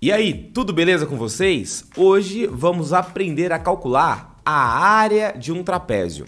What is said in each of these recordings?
E aí, tudo beleza com vocês? Hoje vamos aprender a calcular a área de um trapézio.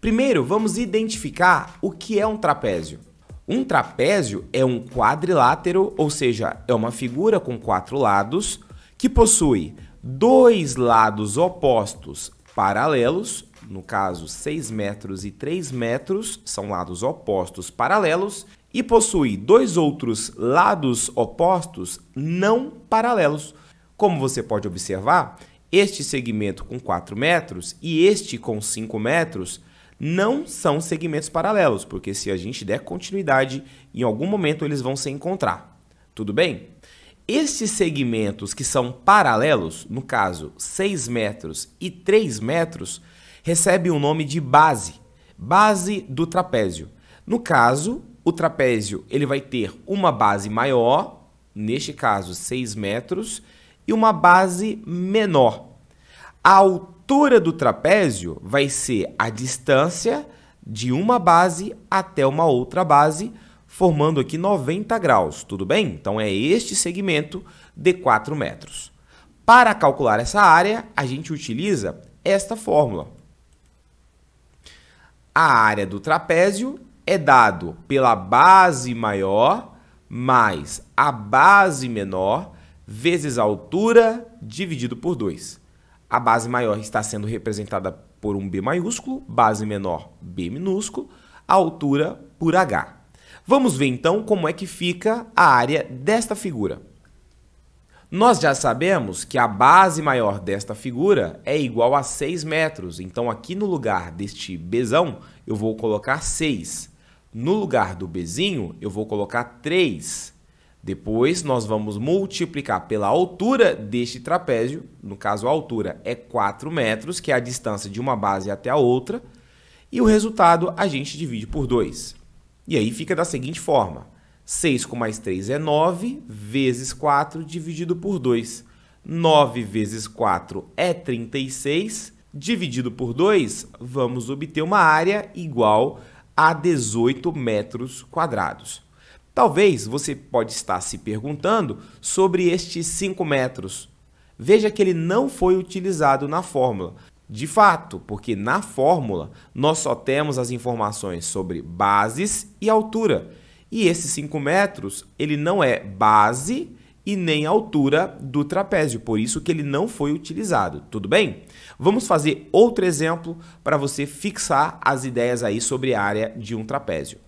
Primeiro, vamos identificar o que é um trapézio. Um trapézio é um quadrilátero, ou seja, é uma figura com quatro lados que possui dois lados opostos paralelos no caso 6 metros e 3 metros, são lados opostos paralelos, e possui dois outros lados opostos não paralelos. Como você pode observar, este segmento com 4 metros e este com 5 metros não são segmentos paralelos, porque se a gente der continuidade, em algum momento eles vão se encontrar. Tudo bem? Estes segmentos que são paralelos, no caso 6 metros e 3 metros, recebem o nome de base, base do trapézio. No caso, o trapézio ele vai ter uma base maior, neste caso 6 metros, e uma base menor. A altura do trapézio vai ser a distância de uma base até uma outra base, formando aqui 90 graus, tudo bem? Então é este segmento de 4 metros. Para calcular essa área, a gente utiliza esta fórmula. A área do trapézio é dado pela base maior mais a base menor vezes a altura dividido por 2. A base maior está sendo representada por um B maiúsculo, base menor B minúsculo, a altura por H. Vamos ver então como é que fica a área desta figura. Nós já sabemos que a base maior desta figura é igual a 6 metros, então aqui no lugar deste bezão eu vou colocar 6. No lugar do bezinho eu vou colocar 3. Depois nós vamos multiplicar pela altura deste trapézio, no caso a altura é 4 metros, que é a distância de uma base até a outra, e o resultado a gente divide por 2. E aí fica da seguinte forma: 6 com mais 3 é 9, vezes 4 dividido por 2. 9 vezes 4 é 36, dividido por 2, vamos obter uma área igual a 18 metros quadrados. Talvez você pode estar se perguntando sobre estes 5 metros. Veja que ele não foi utilizado na fórmula, de fato, porque na fórmula nós só temos as informações sobre bases e altura. E esse 5 metros, ele não é base e nem altura do trapézio, por isso que ele não foi utilizado, tudo bem? Vamos fazer outro exemplo para você fixar as ideias aí sobre a área de um trapézio.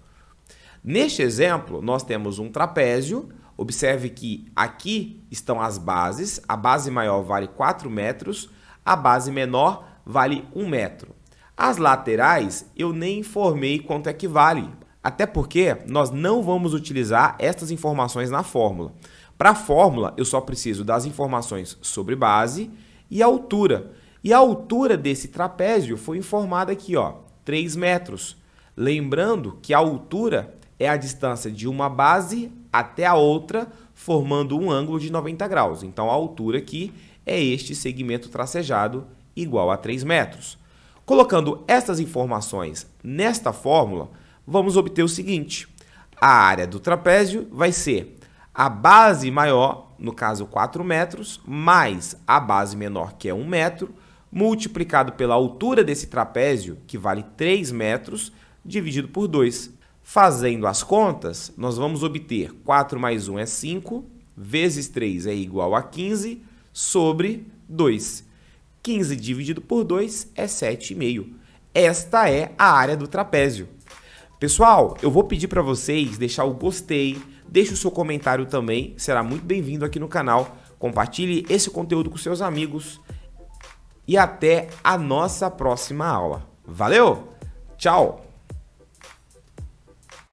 Neste exemplo, nós temos um trapézio, observe que aqui estão as bases, a base maior vale 4 metros, a base menor vale um metro. As laterais eu nem informei quanto é que vale, até porque nós não vamos utilizar estas informações na fórmula. Para a fórmula, eu só preciso das informações sobre base e altura. E a altura desse trapézio foi informada aqui, ó, 3 metros. Lembrando que a altura é a distância de uma base até a outra, formando um ângulo de 90 graus. Então, a altura aqui é este segmento tracejado igual a 3 metros. Colocando estas informações nesta fórmula, vamos obter o seguinte. A área do trapézio vai ser a base maior, no caso 4 metros, mais a base menor, que é 1 metro, multiplicado pela altura desse trapézio, que vale 3 metros, dividido por 2. Fazendo as contas, nós vamos obter 4 mais 1 é 5, vezes 3 é igual a 15, sobre 2. 15 dividido por 2 é 7,5. Esta é a área do trapézio. Pessoal, eu vou pedir para vocês deixar o gostei, deixe o seu comentário também, será muito bem-vindo aqui no canal. Compartilhe esse conteúdo com seus amigos e até a nossa próxima aula. Valeu! Tchau!